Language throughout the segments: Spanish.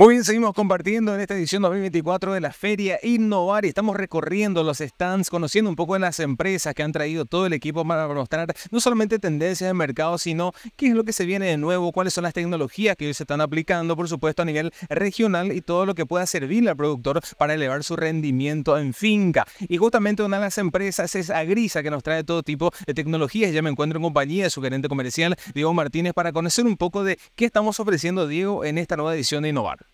Muy bien, seguimos compartiendo en esta edición 2024 de la Feria Innovar y estamos recorriendo los stands, conociendo un poco de las empresas que han traído todo el equipo para mostrar no solamente tendencias de mercado, sino qué es lo que se viene de nuevo, cuáles son las tecnologías que hoy se están aplicando, por supuesto, a nivel regional y todo lo que pueda servirle al productor para elevar su rendimiento en finca. Y justamente una de las empresas es Agrisa, que nos trae todo tipo de tecnologías. Ya me encuentro en compañía de su gerente comercial, Diego Martínez, para conocer un poco de qué estamos ofreciendo, Diego, en esta nueva edición de Innovar.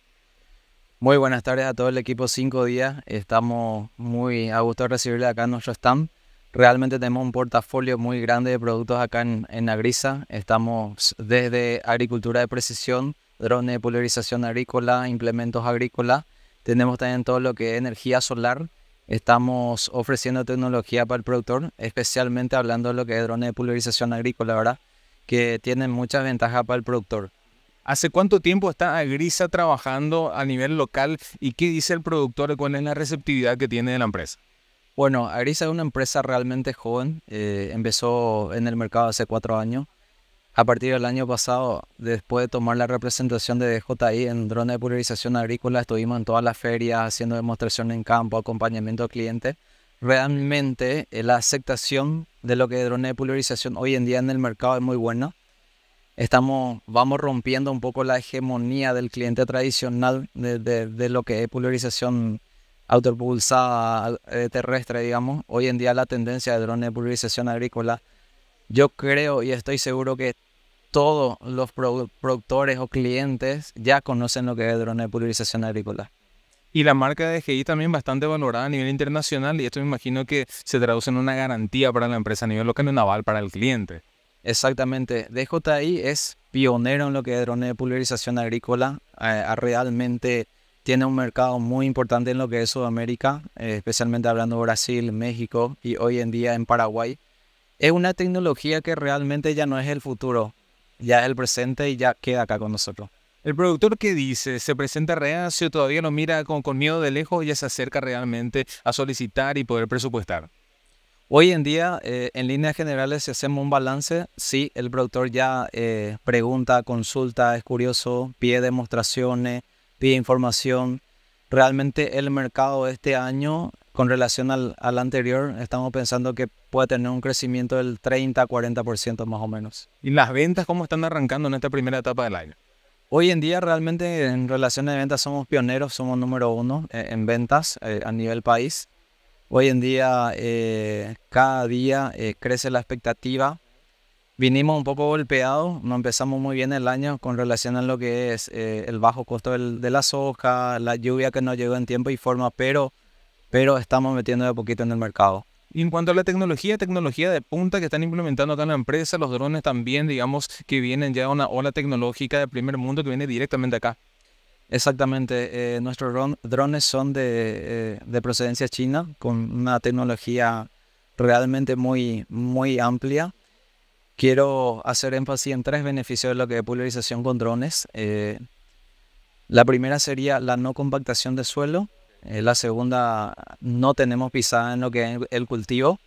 Muy buenas tardes a todo el equipo 5 días. Estamos muy a gusto de recibirle acá en nuestro stand. Realmente tenemos un portafolio muy grande de productos acá en, en Agrisa. Estamos desde agricultura de precisión, drones de pulverización agrícola, implementos agrícolas. Tenemos también todo lo que es energía solar. Estamos ofreciendo tecnología para el productor, especialmente hablando de lo que es drones de pulverización agrícola, ¿verdad? Que tienen muchas ventajas para el productor ¿Hace cuánto tiempo está Agrisa trabajando a nivel local y qué dice el productor cuál es la receptividad que tiene de la empresa? Bueno, Agrisa es una empresa realmente joven, eh, empezó en el mercado hace cuatro años. A partir del año pasado, después de tomar la representación de DJI en drones de pulverización agrícola, estuvimos en todas las ferias haciendo demostraciones en campo, acompañamiento al cliente. Realmente eh, la aceptación de lo que es drones de pulverización hoy en día en el mercado es muy buena estamos, vamos rompiendo un poco la hegemonía del cliente tradicional de, lo que es pulverización autopulsada eh, terrestre, digamos. Hoy en día la tendencia de drones de pulverización agrícola, yo creo y estoy seguro que todos los productores o clientes ya conocen lo que es drones de pulverización agrícola. Y la marca de GI también bastante valorada a nivel internacional y esto me imagino que se traduce en una garantía para la empresa a nivel local y naval para el cliente. Exactamente. DJI es pionero en lo que es drones de pulverización agrícola. Eh, ah, realmente tiene un mercado muy importante en lo que es Sudamérica, eh, especialmente hablando Brasil, México y hoy en día en Paraguay. Es una tecnología que realmente ya no es el futuro, ya es el presente y ya queda acá con nosotros. El productor que dice, se presenta reacio, todavía lo mira con, miedo de lejos, y se acerca realmente a solicitar y poder presupuestar. Hoy en día, eh, en líneas generales, si hacemos un balance, sí, el productor ya eh, pregunta, consulta, es curioso, pide demostraciones, pide información. Realmente el mercado este año, con relación al, anterior, estamos pensando que puede tener un crecimiento del 30-40% más o menos. ¿Y las ventas cómo están arrancando en esta primera etapa del año? Hoy en día realmente en relación de ventas somos pioneros, somos número uno eh, en ventas a nivel país Hoy en día, eh, cada día eh, crece la expectativa. Vinimos un poco golpeados, no empezamos muy bien el año con relación a lo que es eh, el bajo costo de la soja, la lluvia que no llegó en tiempo y forma, pero, pero estamos metiendo de poquito en el mercado. Y en cuanto a la tecnología, tecnología de punta que están implementando acá en la empresa, los drones también, digamos, que vienen ya una ola tecnológica de primer mundo que viene directamente acá. Exactamente, eh, nuestros drones son de, eh, de, procedencia china, con una tecnología realmente muy, muy amplia. Quiero hacer énfasis en tres beneficios de lo que es pulverización con drones. Eh, la primera sería la no compactación de suelo. la segunda, no tenemos pisada en lo que es el cultivo.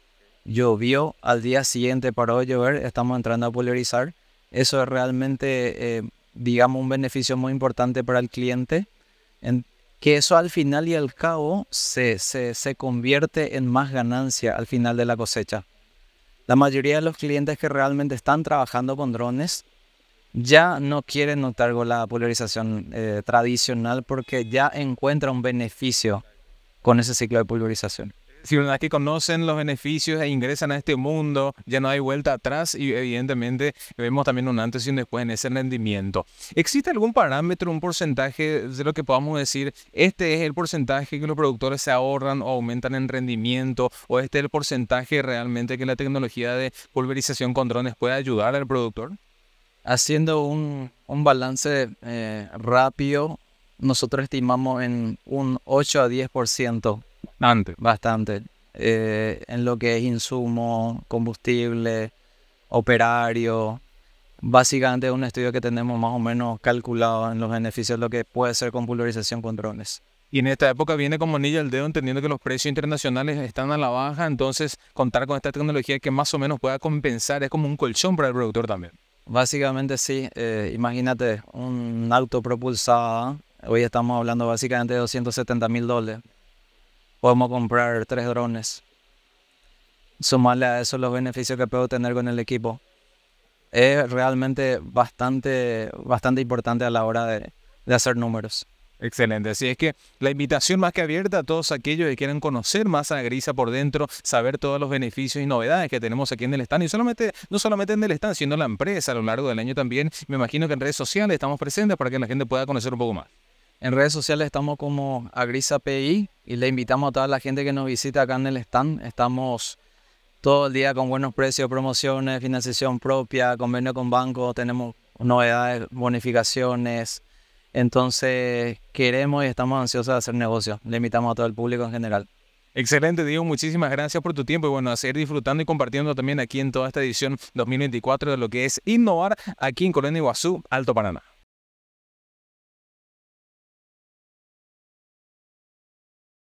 Llovió, al día siguiente para hoy llover, estamos entrando a pulverizar. Eso es realmente digamos, un beneficio muy importante para el cliente, que eso al final y al cabo se, convierte en más ganancia al final de la cosecha. La mayoría de los clientes que realmente están trabajando con drones ya no quieren notar con la pulverización eh, tradicional porque ya encuentra un beneficio con ese ciclo de pulverización si una vez que conocen los beneficios e ingresan a este mundo, ya no hay vuelta atrás y evidentemente vemos también un antes y un después en ese rendimiento. ¿Existe algún parámetro, un porcentaje de lo que podamos decir, este es el porcentaje que los productores se ahorran o aumentan en rendimiento o este es el porcentaje realmente que la tecnología de pulverización con drones puede ayudar al productor? Haciendo un, balance eh, rápido, nosotros estimamos en un 8 a 10% Bastante. Bastante. Eh, en lo que es insumo, combustible, operario. Básicamente es un estudio que tenemos más o menos calculado en los beneficios de lo que puede ser con pulverización con drones. Y en esta época viene como anillo al dedo entendiendo que los precios internacionales están a la baja, entonces contar con esta tecnología que más o menos pueda compensar es como un colchón para el productor también. Básicamente sí, eh, imagínate un auto propulsado hoy estamos hablando básicamente de 270 mil dólares podemos comprar tres drones. Sumarle a eso los beneficios que puedo tener con el equipo. Es realmente bastante, bastante importante a la hora de, hacer números. Excelente, así es que la invitación más que abierta a todos aquellos que quieren conocer más a Grisa por dentro, saber todos los beneficios y novedades que tenemos aquí en el stand, y solamente, no solamente en el stand, sino en la empresa a lo largo del año también. Me imagino que en redes sociales estamos presentes para que la gente pueda conocer un poco más. En redes sociales estamos como PI y le invitamos a toda la gente que nos visita acá en el stand. Estamos todo el día con buenos precios, promociones, financiación propia, convenio con bancos, tenemos novedades, bonificaciones. Entonces queremos y estamos ansiosos de hacer negocios. Le invitamos a todo el público en general. Excelente, Diego. Muchísimas gracias por tu tiempo y bueno, a seguir disfrutando y compartiendo también aquí en toda esta edición 2024 de lo que es innovar aquí en Colonia Iguazú, Alto Paraná.